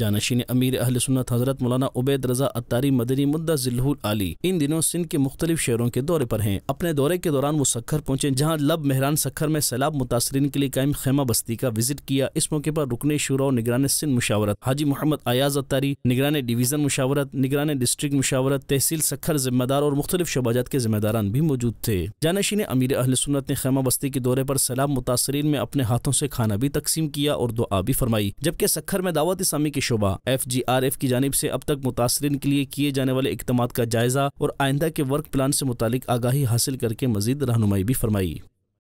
जानशीन अमीर अहल सुन्नत हजरत मौलाना उबैद रजा अतारी मदनी मुद्दा जिल्हुल आली इन दिनों सिंध के मुख्तलिफ शहरों के दौरे पर हैं अपने दौरे के दौरान वो सखर पहुंचे जहां लब मेहरान सखर में सैलाब मुतासरीन के लिए कायम खेमा बस्ती का विजिट किया इस मौके पर रुकने शुरा और निगरान सिंध मुशावरत हाजी मोहम्मद अयाज अतारी निगरान डिवीजन मुशावरत निगरान डिस्ट्रिक्ट मुशावरत तहसील सखर जिम्मेदार और मुख्तलिफ शोबाजात के जिम्मेदारान भी मौजूद थे जानशीन अमीर अहल सुन्नत ने खेमा बस्ती के दौरे पर सैलाब मुतासरीन में अपने हाथों से खाना भी तकसीम किया और दुआ भी फरमाई जबकि सखर में दावत इस्लामी के शोबा एफ जी आर एफ की जानब ऐसी अब तक मुतासरी के लिए किए जाने वाले इकदाम का जायजा और आइंदा के वर्क प्लान से मुतालिक आगाही हासिल करके मजीद रहनुमाई भी फरमाई